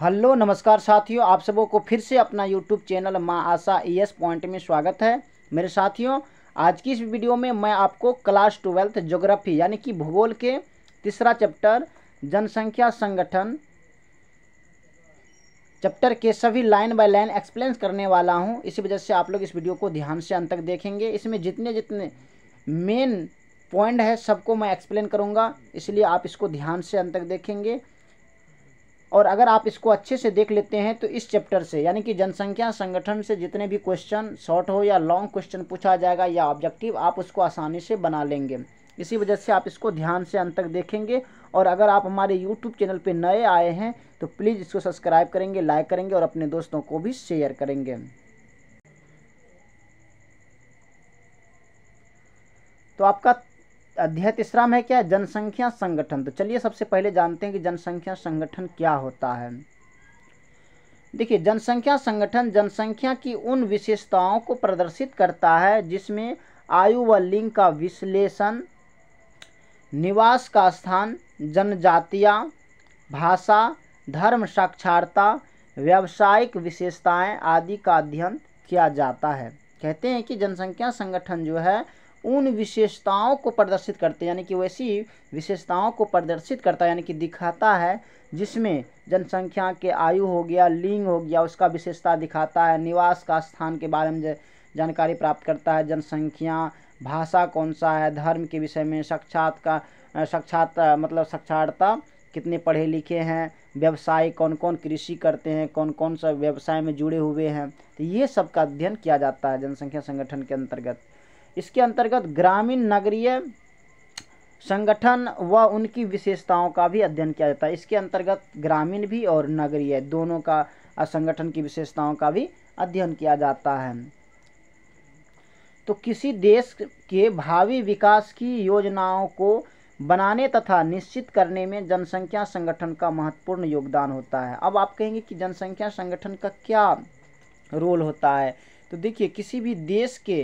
hello नमस्कार साथियों आप सबों को फिर से अपना यूट्यूब चैनल माँ आशा ई एस पॉइंट में स्वागत है मेरे साथियों आज की इस वीडियो में मैं आपको क्लास ट्वेल्थ ज्योग्राफी यानी कि भूगोल के तीसरा चैप्टर जनसंख्या संगठन चैप्टर के सभी लाइन बाय लाइन एक्सप्लेन करने वाला हूँ इसी वजह से आप लोग इस वीडियो को ध्यान से अंत तक देखेंगे इसमें जितने जितने मेन पॉइंट है सबको मैं एक्सप्लेन करूँगा इसलिए आप इसको ध्यान से अंत तक देखेंगे और अगर आप इसको अच्छे से देख लेते हैं तो इस चैप्टर से यानी कि जनसंख्या संगठन से जितने भी क्वेश्चन शॉर्ट हो या लॉन्ग क्वेश्चन पूछा जाएगा या ऑब्जेक्टिव आप उसको आसानी से बना लेंगे इसी वजह से आप इसको ध्यान से अंत तक देखेंगे और अगर आप हमारे यूट्यूब चैनल पर नए आए हैं तो प्लीज़ इसको सब्सक्राइब करेंगे लाइक करेंगे और अपने दोस्तों को भी शेयर करेंगे तो आपका अध्याय तीसरा में क्या जनसंख्या संगठन तो चलिए सबसे पहले जानते हैं कि जनसंख्या संगठन क्या होता है देखिए जनसंख्या संगठन जनसंख्या की उन विशेषताओं को प्रदर्शित करता है जिसमें आयु व लिंग का विश्लेषण निवास का स्थान जनजातियाँ भाषा धर्म साक्षरता व्यावसायिक विशेषताएं आदि का अध्ययन किया जाता है कहते हैं कि जनसंख्या संगठन जो है उन विशेषताओं को प्रदर्शित करते यानी कि वैसी विशेषताओं को प्रदर्शित करता है यानी कि दिखाता है जिसमें जनसंख्या के आयु हो गया लिंग हो गया उसका विशेषता दिखाता है निवास का स्थान के बारे में जानकारी प्राप्त करता है जनसंख्या भाषा कौन सा है धर्म के विषय में साक्षात का साक्षात मतलब साक्षारता कितने पढ़े लिखे हैं व्यवसाय कौन कौन कृषि करते हैं कौन कौन सा व्यवसाय में जुड़े हुए हैं तो ये सब का अध्ययन किया जाता है जनसंख्या संगठन के अंतर्गत इसके अंतर्गत ग्रामीण नगरीय संगठन व उनकी विशेषताओं का भी अध्ययन किया जाता है इसके अंतर्गत ग्रामीण भी और नगरीय दोनों का संगठन की विशेषताओं का भी अध्ययन किया जाता है तो किसी देश के भावी विकास की योजनाओं को बनाने तथा निश्चित करने में जनसंख्या संगठन का महत्वपूर्ण योगदान होता है अब आप कहेंगे कि जनसंख्या संगठन का क्या रोल होता है तो देखिए किसी भी देश के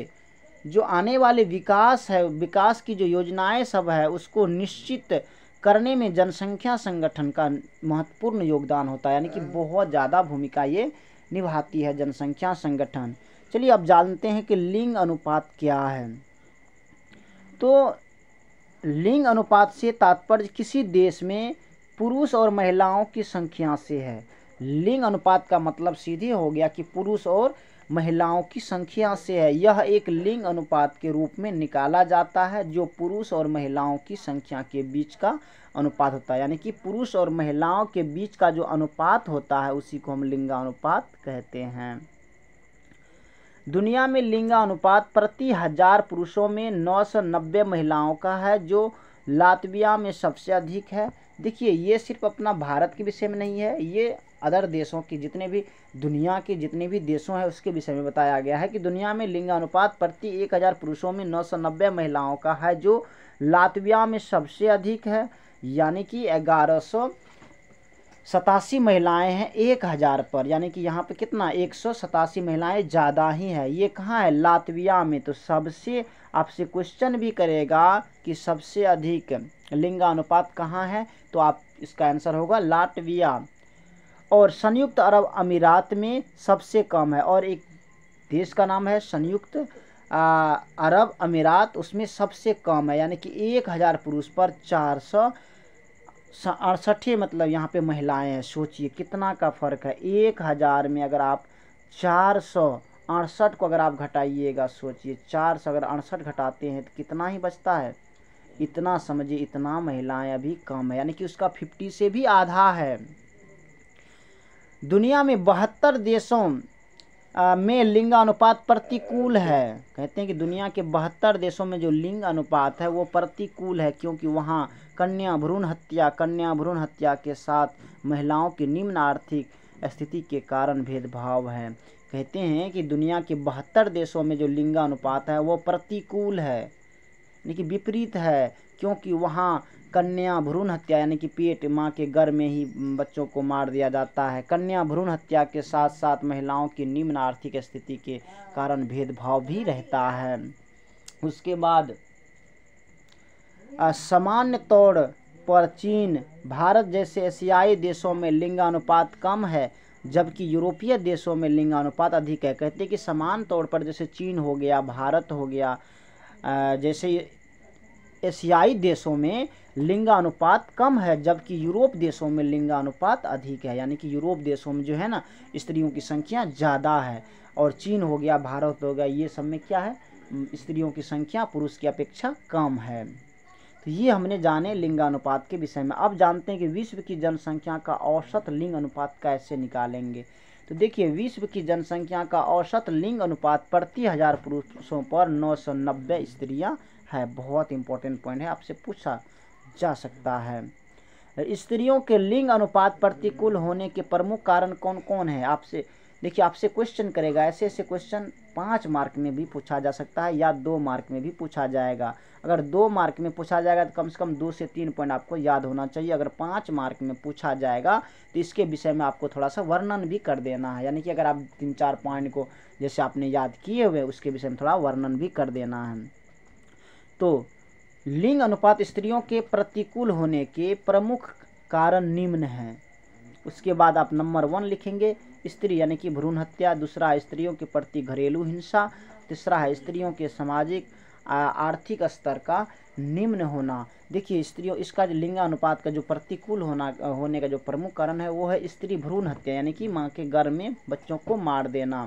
जो आने वाले विकास है विकास की जो योजनाएं सब है उसको निश्चित करने में जनसंख्या संगठन का महत्वपूर्ण योगदान होता है यानी कि बहुत ज़्यादा भूमिका ये निभाती है जनसंख्या संगठन चलिए अब जानते हैं कि लिंग अनुपात क्या है तो लिंग अनुपात से तात्पर्य किसी देश में पुरुष और महिलाओं की संख्या से है लिंग अनुपात का मतलब सीधे हो गया कि पुरुष और महिलाओं की संख्या से है यह एक लिंग अनुपात के रूप में निकाला जाता है जो पुरुष और महिलाओं की संख्या के बीच का अनुपात होता है यानी कि पुरुष और महिलाओं के बीच का जो अनुपात होता है उसी को हम लिंगानुपात कहते हैं दुनिया में लिंगानुपात प्रति हजार पुरुषों में नब्बे महिलाओं का है जो लातविया में सबसे अधिक है देखिए ये सिर्फ अपना भारत के विषय में नहीं है ये अदर देशों की जितने भी दुनिया के जितने भी देशों हैं उसके विषय में बताया गया है कि दुनिया में लिंगानुपात प्रति एक हज़ार पुरुषों में नौ सौ नब्बे महिलाओं का है जो लातविया में सबसे अधिक है यानी कि ग्यारह सौ सतासी महिलाएँ हैं एक हज़ार पर यानी कि यहाँ पर कितना एक सौ सतासी महिलाएँ ज़्यादा ही हैं ये कहाँ है लातविया में तो सबसे आपसे क्वेश्चन भी करेगा कि सबसे अधिक लिंगानुपात कहाँ है तो आप इसका आंसर होगा लाटविया और संयुक्त अरब अमीरात में सबसे कम है और एक देश का नाम है संयुक्त अरब अमीरात उसमें सबसे कम है यानी कि एक हज़ार पुरुष पर चार सौ अड़सठे मतलब यहाँ पे महिलाएं हैं सोचिए कितना का फ़र्क है एक हज़ार में अगर आप चार सौ अड़सठ को अगर आप घटाइएगा सोचिए चार सौ अगर अड़सठ घटाते हैं तो कितना ही बचता है इतना समझिए इतना महिलाएं अभी कम है यानी कि उसका फिफ्टी से भी आधा है दुनिया में बहत्तर देशों में लिंग अनुपात प्रतिकूल है कहते हैं कि दुनिया के बहत्तर देशों में जो लिंग अनुपात है वो प्रतिकूल है क्योंकि वहाँ कन्या भ्रूण हत्या कन्या भ्रूण हत्या के साथ महिलाओं की निम्न आर्थिक स्थिति के कारण भेदभाव है कहते हैं कि दुनिया के बहत्तर देशों में जो लिंगानुपात है वो प्रतिकूल है यानी कि विपरीत है क्योंकि वहाँ कन्या भ्रूण हत्या यानी कि पेट माँ के घर में ही बच्चों को मार दिया जाता है कन्या भ्रूण हत्या के साथ साथ महिलाओं की निम्न आर्थिक स्थिति के कारण भेदभाव भी रहता है उसके बाद सामान्य तौर पर चीन भारत जैसे एशियाई देशों में लिंगानुपात कम है जबकि यूरोपीय देशों में लिंगानुपात अधिक है कहते हैं कि समान तौर पर जैसे चीन हो गया भारत हो गया जैसे एशियाई देशों में लिंगानुपात कम है जबकि यूरोप देशों में लिंगानुपात अधिक है यानी कि यूरोप देशों में जो है ना स्त्रियों की संख्या ज़्यादा है और चीन हो गया भारत हो गया ये सब में क्या है स्त्रियों की संख्या पुरुष की अपेक्षा कम है तो ये हमने जाने लिंगानुपात के विषय में अब जानते हैं कि विश्व की जनसंख्या का औसत लिंग अनुपात कैसे निकालेंगे तो देखिए विश्व की जनसंख्या का औसत लिंग अनुपात प्रति हज़ार पुरुषों पर नौ सौ नब्बे स्त्रियाँ है बहुत इंपॉर्टेंट पॉइंट है आपसे पूछा जा सकता है स्त्रियों के लिंग अनुपात प्रतिकूल होने के प्रमुख कारण कौन कौन है आपसे देखिए आपसे क्वेश्चन करेगा ऐसे ऐसे क्वेश्चन पाँच मार्क में भी पूछा जा सकता है या दो मार्क में भी पूछा जाएगा अगर दो मार्क में पूछा जाएगा तो कम से कम दो से तीन पॉइंट आपको याद होना चाहिए अगर पाँच मार्क में पूछा जाएगा तो इसके विषय में आपको थोड़ा सा वर्णन भी कर देना है यानी कि अगर आप तीन चार पॉइंट को जैसे आपने याद किए हुए उसके विषय में थोड़ा वर्णन भी कर देना है तो लिंग अनुपात स्त्रियों के प्रतिकूल होने के प्रमुख कारण निम्न हैं उसके बाद आप नंबर वन लिखेंगे स्त्री यानी कि भ्रूण हत्या दूसरा स्त्रियों के प्रति घरेलू हिंसा तीसरा है स्त्रियों के सामाजिक आर्थिक स्तर का निम्न होना देखिए स्त्रियों इसका जो लिंगानुपात का जो प्रतिकूल होना होने का जो प्रमुख कारण है वो है स्त्री भ्रूण हत्या यानी कि माँ के घर में बच्चों को मार देना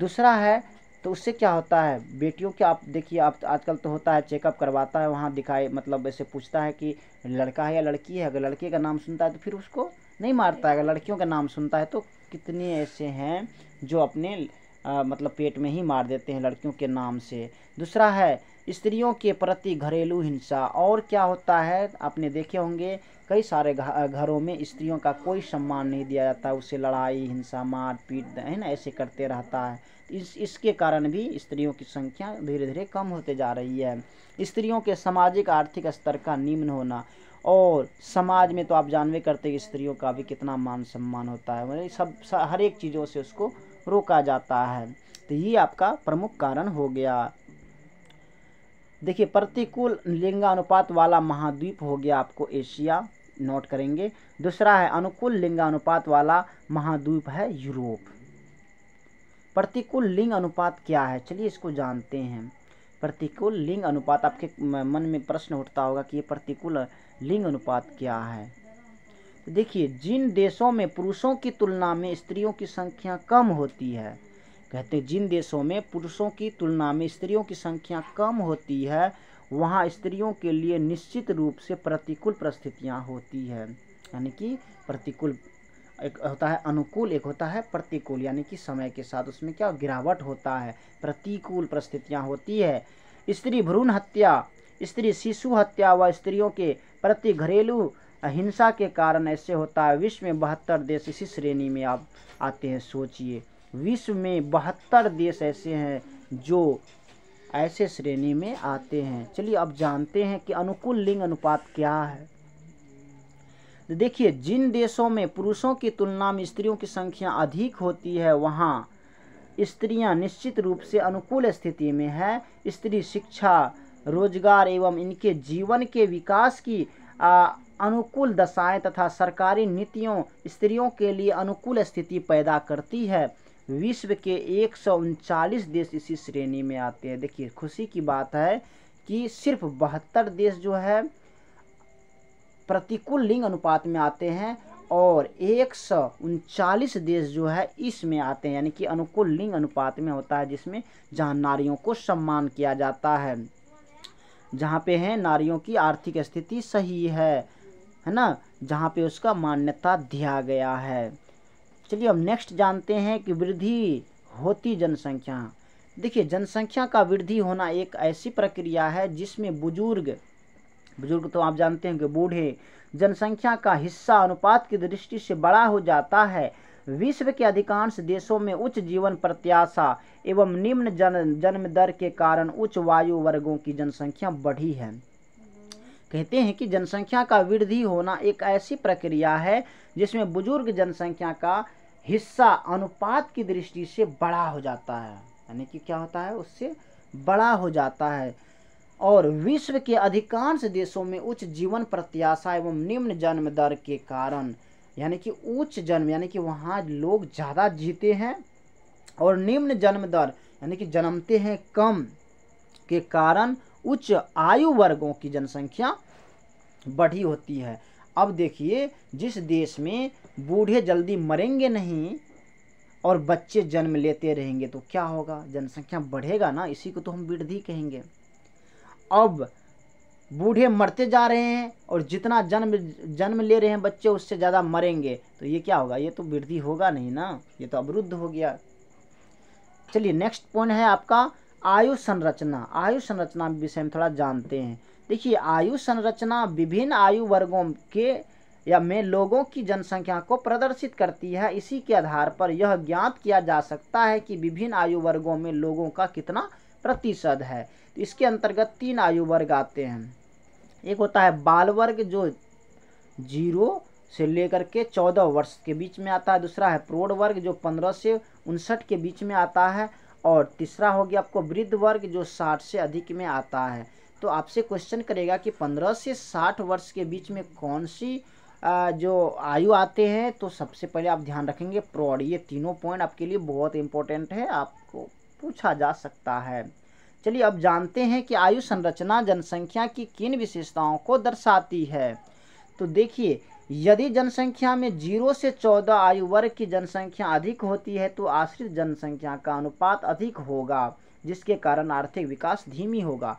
दूसरा है तो उससे क्या होता है बेटियों के आप देखिए आप आजकल तो होता है चेकअप करवाता है वहाँ दिखाए मतलब ऐसे पूछता है कि लड़का है या लड़की है अगर लड़के का नाम सुनता है तो फिर उसको नहीं मारता है अगर लड़कियों का नाम सुनता है तो कितने ऐसे हैं जो अपने आ, मतलब पेट में ही मार देते हैं लड़कियों के नाम से दूसरा है स्त्रियों के प्रति घरेलू हिंसा और क्या होता है आपने देखे होंगे कई सारे घरों में स्त्रियों का कोई सम्मान नहीं दिया जाता उसे लड़ाई हिंसा मार पीट है ना ऐसे करते रहता है तो इस इसके कारण भी स्त्रियों की संख्या धीरे धीरे कम होते जा रही है स्त्रियों के सामाजिक आर्थिक स्तर का निम्न होना और समाज में तो आप जानवे करते कि स्त्रियों का भी कितना मान सम्मान होता है सब हर एक चीज़ों से उसको रोका जाता है तो ये आपका प्रमुख कारण हो गया देखिए प्रतिकूल लिंगानुपात वाला महाद्वीप हो गया आपको एशिया नोट करेंगे दूसरा है अनुकूल लिंगानुपात वाला महाद्वीप है यूरोप प्रतिकूल लिंग अनुपात क्या है चलिए इसको जानते हैं प्रतिकूल लिंग अनुपात आपके मन में प्रश्न उठता होगा कि ये प्रतिकूल लिंग अनुपात क्या है तो देखिए जिन देशों में पुरुषों की तुलना में स्त्रियों की संख्या कम होती है कहते जिन देशों में पुरुषों की तुलना में स्त्रियों की संख्या कम होती है वहाँ स्त्रियों के लिए निश्चित रूप से प्रतिकूल परिस्थितियाँ होती है यानी कि प्रतिकूल एक होता है अनुकूल एक होता है प्रतिकूल यानी कि समय के साथ उसमें क्या गिरावट होता है प्रतिकूल परिस्थितियाँ होती है स्त्री भ्रूण हत्या स्त्री शिशु हत्या व स्त्रियों के प्रति घरेलू हिंसा के कारण ऐसे होता है विश्व में बहत्तर देश इसी श्रेणी में आप आते हैं सोचिए विश्व में बहत्तर देश ऐसे हैं जो ऐसे श्रेणी में आते हैं चलिए अब जानते हैं कि अनुकूल लिंग अनुपात क्या है देखिए जिन देशों में पुरुषों की तुलना में स्त्रियों की संख्या अधिक होती है वहाँ स्त्रियाँ निश्चित रूप से अनुकूल स्थिति में है स्त्री शिक्षा रोजगार एवं इनके जीवन के विकास की आ, अनुकूल दशाएं तथा सरकारी नीतियों स्त्रियों के लिए अनुकूल स्थिति पैदा करती है विश्व के एक देश इसी श्रेणी में आते हैं देखिए खुशी की बात है कि सिर्फ बहत्तर देश जो है प्रतिकूल लिंग अनुपात में आते हैं और एक देश जो है इसमें आते हैं यानी कि अनुकूल लिंग अनुपात में होता है जिसमें जहां नारियों को सम्मान किया जाता है जहाँ पे है नारियों की आर्थिक स्थिति सही है है ना जहाँ पे उसका मान्यता दिया गया है चलिए हम नेक्स्ट जानते हैं कि वृद्धि होती जनसंख्या देखिए जनसंख्या का वृद्धि होना एक ऐसी प्रक्रिया है जिसमें बुजुर्ग बुजुर्ग तो आप जानते हैं कि बूढ़े जनसंख्या का हिस्सा अनुपात की दृष्टि से बड़ा हो जाता है विश्व के अधिकांश देशों में उच्च जीवन प्रत्याशा एवं निम्न जन जन्म दर के कारण उच्च वायु वर्गों की जनसंख्या बढ़ी है कहते हैं कि जनसंख्या का वृद्धि होना एक ऐसी प्रक्रिया है जिसमें बुजुर्ग जनसंख्या का हिस्सा अनुपात की दृष्टि से बड़ा हो जाता है यानी कि क्या होता है उससे बड़ा हो जाता है और विश्व के अधिकांश देशों में उच्च जीवन प्रत्याशा एवं निम्न जन्म दर के कारण यानी कि उच्च जन्म यानी कि वहाँ लोग ज़्यादा जीते हैं और निम्न जन्म दर यानी कि जन्मते हैं कम के कारण उच्च आयु वर्गों की जनसंख्या बढ़ी होती है अब देखिए जिस देश में बूढ़े जल्दी मरेंगे नहीं और बच्चे जन्म लेते रहेंगे तो क्या होगा जनसंख्या बढ़ेगा ना इसी को तो हम वृद्धि कहेंगे अब बूढ़े मरते जा रहे हैं और जितना जन्म जन्म ले रहे हैं बच्चे उससे ज़्यादा मरेंगे तो ये क्या होगा ये तो वृद्धि होगा नहीं ना ये तो अवरुद्ध हो गया चलिए नेक्स्ट पॉइंट है आपका आयु संरचना आयु संरचना विषय में थोड़ा जानते हैं देखिए आयु संरचना विभिन्न आयु वर्गों के या में लोगों की जनसंख्या को प्रदर्शित करती है इसी के आधार पर यह ज्ञात किया जा सकता है कि विभिन्न आयु वर्गों में लोगों का कितना प्रतिशत है तो इसके अंतर्गत तीन आयु वर्ग आते हैं एक होता है बाल वर्ग जो जीरो से लेकर के चौदह वर्ष के बीच में आता है दूसरा है प्रौढ़ वर्ग जो पंद्रह से उनसठ के बीच में आता है और तीसरा हो गया आपको वृद्ध वर्ग जो साठ से अधिक में आता है तो आपसे क्वेश्चन करेगा कि पंद्रह से साठ वर्ष के बीच में कौन सी जो आयु आते हैं तो सबसे पहले आप ध्यान रखेंगे प्रौड ये तीनों पॉइंट आपके लिए बहुत इंपॉर्टेंट है आपको पूछा जा सकता है चलिए अब जानते हैं कि आयु संरचना जनसंख्या की किन विशेषताओं को दर्शाती है तो देखिए यदि जनसंख्या में जीरो से चौदह आयु वर्ग की जनसंख्या अधिक होती है तो आश्रित जनसंख्या का अनुपात अधिक होगा जिसके कारण आर्थिक विकास धीमी होगा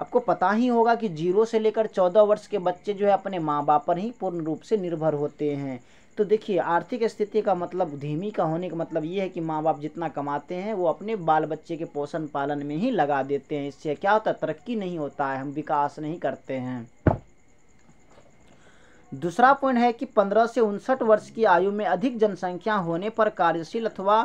आपको पता ही होगा कि जीरो से लेकर चौदह वर्ष के बच्चे जो है अपने माँ बाप पर ही पूर्ण रूप से निर्भर होते हैं तो देखिए आर्थिक स्थिति का मतलब धीमी का होने का मतलब ये है कि माँ बाप जितना कमाते हैं वो अपने बाल बच्चे के पोषण पालन में ही लगा देते हैं इससे क्या होता है तरक्की नहीं होता है हम विकास नहीं करते हैं दूसरा पॉइंट है कि 15 से उनसठ वर्ष की आयु में अधिक जनसंख्या होने पर कार्यशील अथवा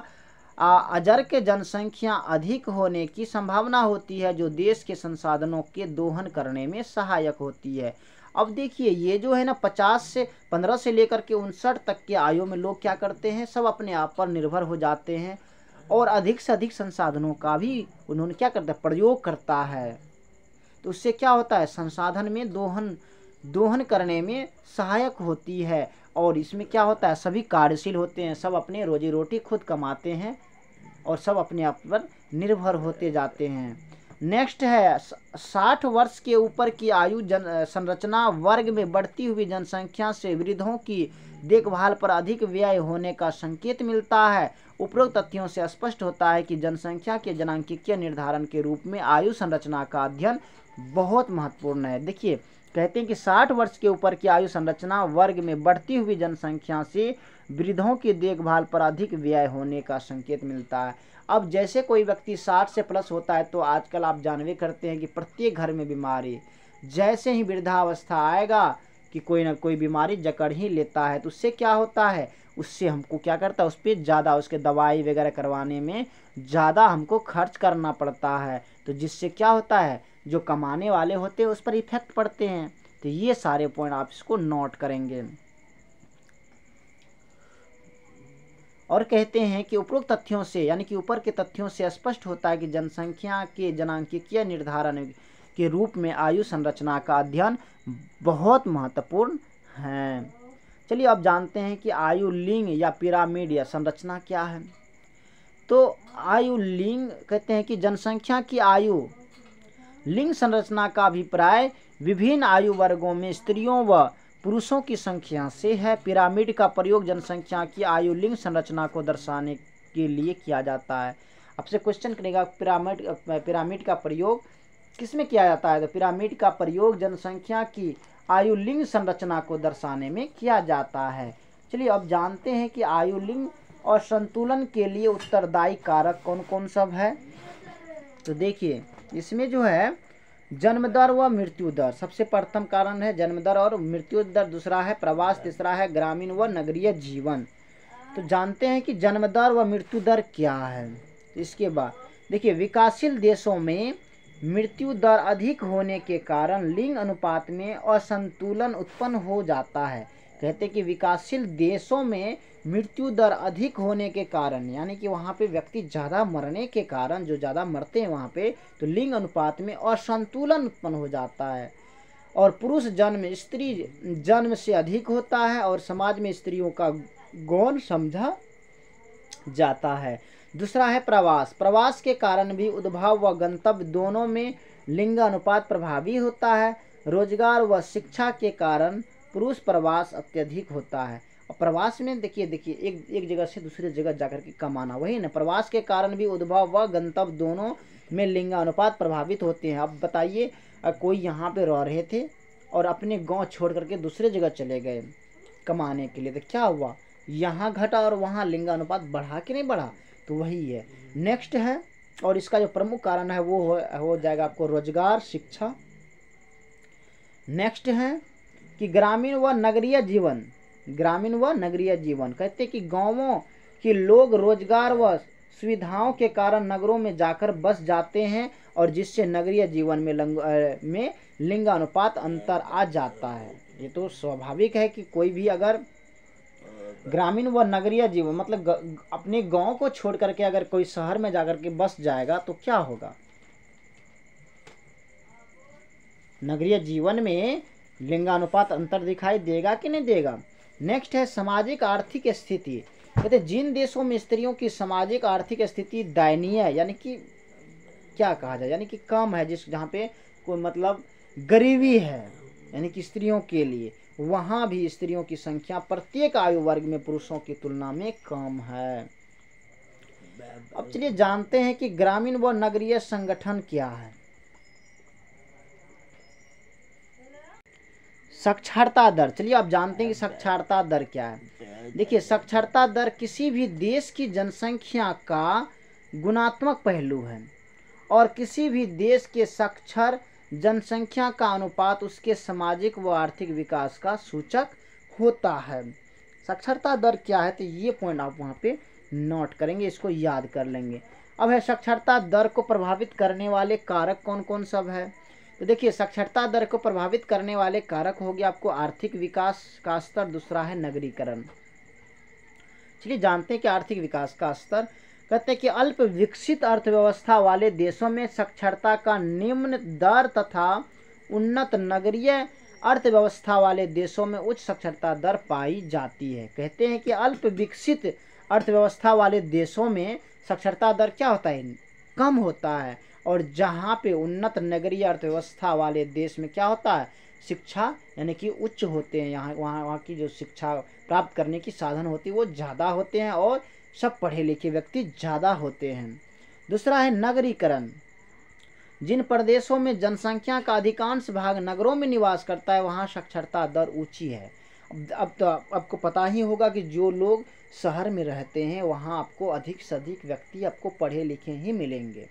अजर के जनसंख्या अधिक होने की संभावना होती है जो देश के संसाधनों के दोहन करने में सहायक होती है अब देखिए ये जो है ना पचास से पंद्रह से लेकर के उनसठ तक के आयु में लोग क्या करते हैं सब अपने आप पर निर्भर हो जाते हैं और अधिक से अधिक संसाधनों का भी उन्होंने क्या करता है प्रयोग करता है तो उससे क्या होता है संसाधन में दोहन दोहन करने में सहायक होती है और इसमें क्या होता है सभी कार्यशील होते हैं सब अपने रोजी रोटी खुद कमाते हैं और सब अपने आप पर निर्भर होते जाते हैं नेक्स्ट है साठ वर्ष के ऊपर की आयु जन संरचना वर्ग में बढ़ती हुई जनसंख्या से वृद्धों की देखभाल पर अधिक व्यय होने का संकेत मिलता है उपरोक्त तथ्यों से स्पष्ट होता है कि जनसंख्या के जनांकिकीय निर्धारण के रूप में आयु संरचना का अध्ययन बहुत महत्वपूर्ण है देखिए कहते हैं कि 60 वर्ष के ऊपर की आयु संरचना वर्ग में बढ़ती हुई जनसंख्या से वृद्धों की देखभाल पर अधिक व्यय होने का संकेत मिलता है अब जैसे कोई व्यक्ति 60 से प्लस होता है तो आजकल आप जानवे करते हैं कि प्रत्येक घर में बीमारी जैसे ही वृद्धावस्था आएगा कि कोई ना कोई बीमारी जकड़ ही लेता है तो उससे क्या होता है उससे हमको क्या करता है उस पर ज़्यादा उसके दवाई वगैरह करवाने में ज़्यादा हमको खर्च करना पड़ता है तो जिससे क्या होता है जो कमाने वाले होते हैं उस पर इफेक्ट पड़ते हैं तो ये सारे पॉइंट आप इसको नोट करेंगे और कहते हैं कि उपरोक्त तथ्यों से यानी कि ऊपर के तथ्यों से स्पष्ट होता है कि जनसंख्या के जनांकीय निर्धारण के रूप में आयु संरचना का अध्ययन बहुत महत्वपूर्ण है चलिए आप जानते हैं कि आयु लिंग या पिरामिड या संरचना क्या है तो आयु लिंग कहते हैं कि जनसंख्या की आयु लिंग संरचना का अभिप्राय विभिन्न आयु वर्गों में स्त्रियों व पुरुषों की संख्या से है पिरामिड का प्रयोग जनसंख्या की आयु लिंग संरचना को दर्शाने के लिए किया जाता है आपसे क्वेश्चन करेगा पिरामिड पिरामिड का प्रयोग किस में किया जाता है तो पिरामिड का प्रयोग जनसंख्या की आयु लिंग संरचना को दर्शाने में किया जाता है चलिए अब जानते हैं कि आयु लिंग और संतुलन के लिए उत्तरदायी कारक कौन कौन सब है तो देखिए इसमें जो है जन्म दर व मृत्यु दर सबसे प्रथम कारण है जन्म दर और मृत्यु दर दूसरा है प्रवास तीसरा है ग्रामीण व नगरीय जीवन तो जानते हैं कि जन्म दर व मृत्यु दर क्या है इसके बाद देखिए विकासशील देशों में मृत्यु दर अधिक होने के कारण लिंग अनुपात में असंतुलन उत्पन्न हो जाता है कहते कि विकासशील देशों में मृत्यु दर अधिक होने के कारण यानी कि वहाँ पे व्यक्ति ज़्यादा मरने के कारण जो ज़्यादा मरते हैं वहाँ पे तो लिंग अनुपात में असंतुलन उत्पन्न हो जाता है और पुरुष जन्म स्त्री जन्म से अधिक होता है और समाज में स्त्रियों का गौन समझा जाता है दूसरा है प्रवास प्रवास के कारण भी उद्भव व गंतव्य दोनों में लिंग अनुपात प्रभावी होता है रोजगार व शिक्षा के कारण पुरुष प्रवास अत्यधिक होता है और प्रवास में देखिए देखिए एक एक जगह से दूसरी जगह जाकर के कमाना वही ना प्रवास के कारण भी उद्भव व गंतव्य दोनों में लिंगानुपात प्रभावित होते हैं अब बताइए कोई यहाँ पे रह रहे थे और अपने गांव छोड़ करके दूसरे जगह चले गए कमाने के लिए तो क्या हुआ यहाँ घटा और वहाँ लिंगानुपात बढ़ा कि नहीं बढ़ा तो वही है नेक्स्ट है और इसका जो प्रमुख कारण है वो हो, हो जाएगा आपको रोजगार शिक्षा नेक्स्ट है कि ग्रामीण व नगरीय जीवन ग्रामीण व नगरीय जीवन कहते कि गांवों के लोग रोजगार व सुविधाओं के कारण नगरों में जाकर बस जाते हैं और जिससे नगरीय जीवन में लंग में लिंगानुपात अंतर आ जाता है ये तो स्वाभाविक है कि कोई भी अगर ग्रामीण व नगरीय जीवन मतलब ग, अपने गांव को छोड़ करके अगर कोई शहर में जाकर के बस जाएगा तो क्या होगा नगरीय जीवन में लिंगानुपात अंतर दिखाई देगा कि नहीं देगा नेक्स्ट है सामाजिक आर्थिक स्थिति कहते जिन देशों में स्त्रियों की सामाजिक आर्थिक स्थिति दयनीय है यानी कि क्या कहा जाए यानी कि कम है जिस जहाँ पे कोई मतलब गरीबी है यानी कि स्त्रियों के लिए वहाँ भी स्त्रियों की संख्या प्रत्येक आयु वर्ग में पुरुषों की तुलना में कम है अब चलिए जानते हैं कि ग्रामीण व नगरीय संगठन क्या है साक्षरता दर चलिए आप जानते हैं कि साक्षरता दर क्या है देखिए साक्षरता दर किसी भी देश की जनसंख्या का गुणात्मक पहलू है और किसी भी देश के साक्षर जनसंख्या का अनुपात उसके सामाजिक व आर्थिक विकास का सूचक होता है साक्षरता दर क्या है तो ये पॉइंट आप वहाँ पे नोट करेंगे इसको याद कर लेंगे अब है साक्षरता दर को प्रभावित करने वाले कारक कौन कौन सब है तो देखिए साक्षरता दर को प्रभावित करने वाले कारक हो गया आपको आर्थिक विकास का स्तर दूसरा है नगरीकरण चलिए जानते हैं कि आर्थिक विकास का स्तर कहते हैं कि अल्प विकसित अर्थव्यवस्था वाले देशों में साक्षरता का निम्न दर तथा उन्नत नगरीय अर्थव्यवस्था वाले देशों में उच्च साक्षरता दर पाई जाती है कहते हैं कि अल्प विकसित अर्थव्यवस्था वाले देशों में साक्षरता दर क्या होता है कम होता है और जहाँ पे उन्नत नगरीय अर्थव्यवस्था वाले देश में क्या होता है शिक्षा यानी कि उच्च होते हैं यहाँ वहाँ वहाँ की जो शिक्षा प्राप्त करने की साधन होती है वो ज़्यादा होते हैं और सब पढ़े लिखे व्यक्ति ज़्यादा होते हैं दूसरा है नगरीकरण जिन प्रदेशों में जनसंख्या का अधिकांश भाग नगरों में निवास करता है वहाँ साक्षरता दर ऊँची है अब तो आपको पता ही होगा कि जो लोग शहर में रहते हैं वहाँ आपको अधिक से अधिक व्यक्ति आपको पढ़े लिखे ही मिलेंगे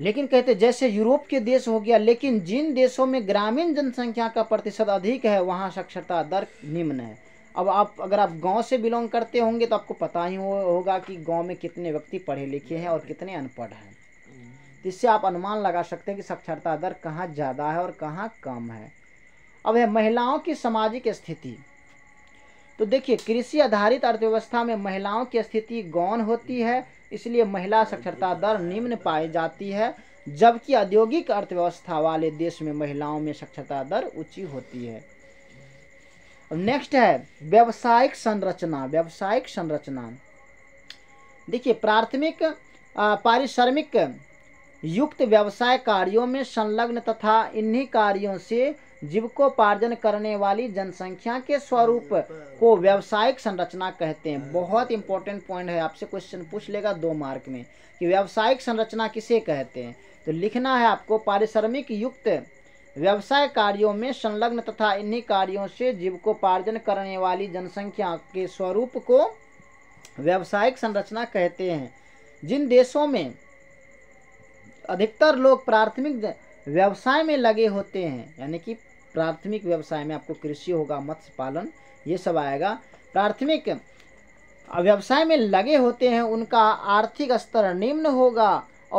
लेकिन कहते जैसे यूरोप के देश हो गया लेकिन जिन देशों में ग्रामीण जनसंख्या का प्रतिशत अधिक है वहाँ साक्षरता दर निम्न है अब आप अगर आप गांव से बिलोंग करते होंगे तो आपको पता ही होगा कि गांव में कितने व्यक्ति पढ़े लिखे हैं और कितने अनपढ़ हैं तो इससे आप अनुमान लगा सकते हैं कि साक्षरता दर कहाँ ज़्यादा है और कहाँ कम है अब है महिलाओं की सामाजिक स्थिति तो देखिए कृषि आधारित अर्थव्यवस्था में महिलाओं की स्थिति गौन होती है इसलिए महिला साक्षरता दर निम्न पाई जाती है जबकि औद्योगिक अर्थव्यवस्था वाले देश में महिलाओं में साक्षरता दर ऊंची होती है नेक्स्ट है व्यावसायिक संरचना व्यावसायिक संरचना देखिए प्राथमिक पारिश्रमिक युक्त व्यवसाय कार्यों में संलग्न तथा इन्हीं कार्यों से जीवकोपार्जन करने वाली जनसंख्या के स्वरूप को व्यावसायिक संरचना कहते हैं बहुत इंपॉर्टेंट पॉइंट है आपसे क्वेश्चन पूछ लेगा दो मार्क में कि व्यावसायिक संरचना किसे कहते हैं तो लिखना है आपको पारिश्रमिक युक्त व्यवसाय कार्यों में संलग्न तथा इन्हीं कार्यों से जीवकोपार्जन करने वाली जनसंख्या के स्वरूप को व्यावसायिक संरचना कहते हैं जिन देशों में अधिकतर लोग प्राथमिक व्यवसाय में लगे होते हैं यानी कि प्राथमिक व्यवसाय में आपको कृषि होगा मत्स्य पालन ये सब आएगा प्राथमिक व्यवसाय में लगे होते हैं उनका आर्थिक स्तर निम्न होगा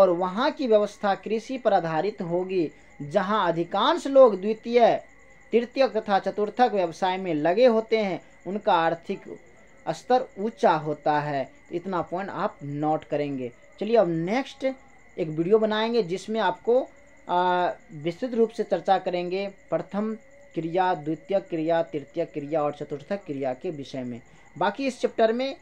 और वहाँ की व्यवस्था कृषि पर आधारित होगी जहाँ अधिकांश लोग द्वितीय तृतीय तथा चतुर्थक व्यवसाय में लगे होते हैं उनका आर्थिक स्तर ऊंचा होता है इतना पॉइंट आप नोट करेंगे चलिए अब नेक्स्ट एक वीडियो बनाएंगे जिसमें आपको विस्तृत रूप से चर्चा करेंगे प्रथम क्रिया द्वितीय क्रिया तृतीय क्रिया और चतुर्थ क्रिया के विषय में बाकी इस चैप्टर में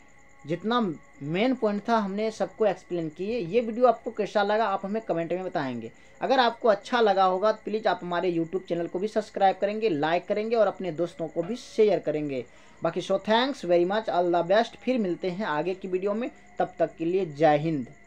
जितना मेन पॉइंट था हमने सबको एक्सप्लेन किए ये वीडियो आपको कैसा लगा आप हमें कमेंट में बताएंगे अगर आपको अच्छा लगा होगा तो प्लीज़ आप हमारे यूट्यूब चैनल को भी सब्सक्राइब करेंगे लाइक करेंगे और अपने दोस्तों को भी शेयर करेंगे बाकी so thanks very much all the best फिर मिलते हैं आगे की वीडियो में तब तक के लिए जय हिंद